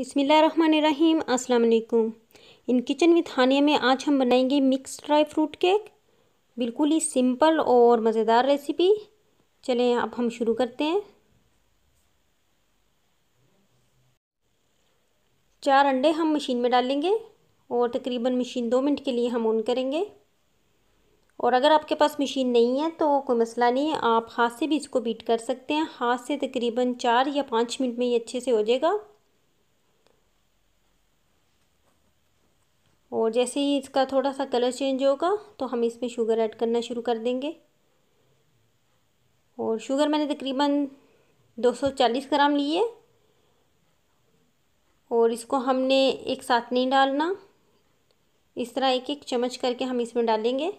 बिसमीम अस्सलाम in kitchen with हानिया में आज हम बनाएंगे मिक्स ड्राई फ्रूट केक बिल्कुल ही सिंपल और मज़ेदार रेसिपी चलें अब हम शुरू करते हैं चार अंडे हम मशीन में डालेंगे और तकरीबन मशीन दो मिनट के लिए हम ऑन करेंगे और अगर आपके पास मशीन नहीं है तो कोई मसला नहीं है आप हाथ से भी इसको बीट कर सकते हैं हाथ से तकरीबन चार या पाँच मिनट में ये अच्छे से हो जाएगा और जैसे ही इसका थोड़ा सा कलर चेंज होगा तो हम इसमें शुगर ऐड करना शुरू कर देंगे और शुगर मैंने तकरीबन 240 ग्राम ली है और इसको हमने एक साथ नहीं डालना इस तरह एक एक चम्मच करके हम इसमें डालेंगे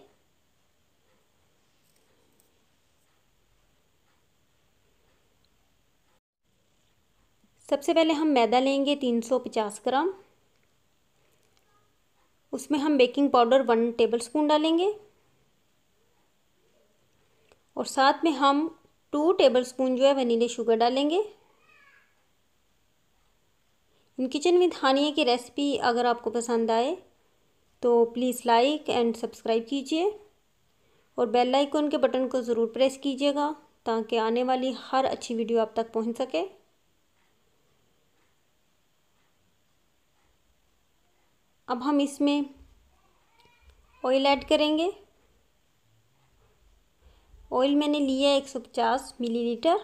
सबसे पहले हम मैदा लेंगे 350 ग्राम उसमें हम baking powder one tablespoon डालेंगे और साथ में हम टू टेबल स्पून जो है वनीले शुगर डालेंगे इन किचन विद हानिया की रेसिपी अगर आपको पसंद आए तो प्लीज़ लाइक एंड सब्सक्राइब कीजिए और बेल आइकन के बटन को ज़रूर प्रेस कीजिएगा ताकि आने वाली हर अच्छी वीडियो आप तक पहुंच सके अब हम इसमें ऑयल ऐड करेंगे ऑयल मैंने लिया है मिली लीटर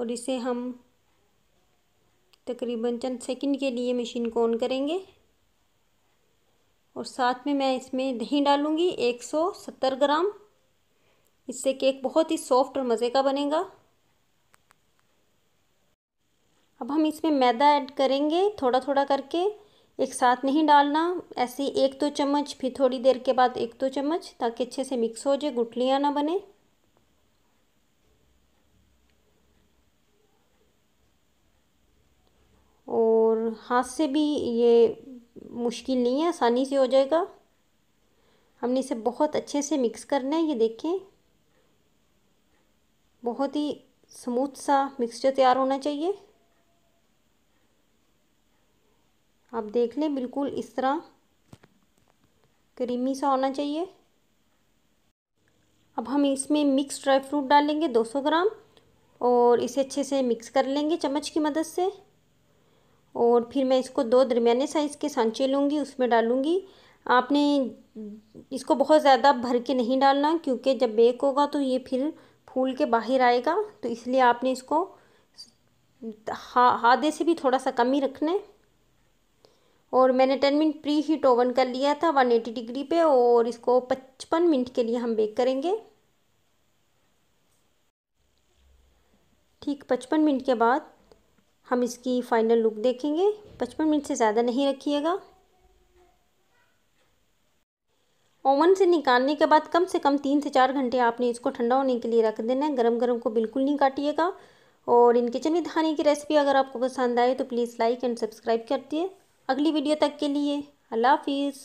और इसे हम तकरीबन चंद सेकंड के लिए मशीन को ऑन करेंगे और साथ में मैं इसमें दही डालूँगी सत्तर ग्राम इससे केक बहुत ही सॉफ्ट और मज़े का बनेगा अब हम इसमें मैदा ऐड करेंगे थोड़ा थोड़ा करके एक साथ नहीं डालना ऐसे एक दो चम्मच फिर थोड़ी देर के बाद एक दो चम्मच ताकि अच्छे से मिक्स हो जाए गुटलियाँ ना बने और हाथ से भी ये मुश्किल नहीं है आसानी से हो जाएगा हमने इसे बहुत अच्छे से मिक्स करना है ये देखें बहुत ही स्मूथ सा मिक्सचर तैयार होना चाहिए आप देख लें बिल्कुल इस तरह क्रीमी सा होना चाहिए अब हम इसमें मिक्स ड्राई फ्रूट डालेंगे 200 ग्राम और इसे अच्छे से मिक्स कर लेंगे चम्मच की मदद से और फिर मैं इसको दो दरमियाने साइज़ के सांचे लूँगी उसमें डालूँगी आपने इसको बहुत ज़्यादा भर के नहीं डालना क्योंकि जब बेक होगा तो ये फिर फूल के बाहर आएगा तो इसलिए आपने इसको हा आधे से भी थोड़ा सा कम ही रखना है और मैंने ten minute preheat oven कर लिया था वन एटी डिग्री पे और इसको पचपन मिनट के लिए हम बेक करेंगे ठीक पचपन मिनट के बाद हम इसकी फ़ाइनल लुक देखेंगे पचपन मिनट से ज़्यादा नहीं रखिएगा ओवन से निकालने के बाद कम से कम तीन से चार घंटे आपने इसको ठंडा होने के लिए रख देना है गरम गरम को बिल्कुल नहीं काटिएगा और इन किचन में धानी की रेसिपी अगर आपको पसंद आए तो प्लीज़ लाइक एंड सब्सक्राइब कर दिए अगली वीडियो तक के लिए अल्लाह हाफिज़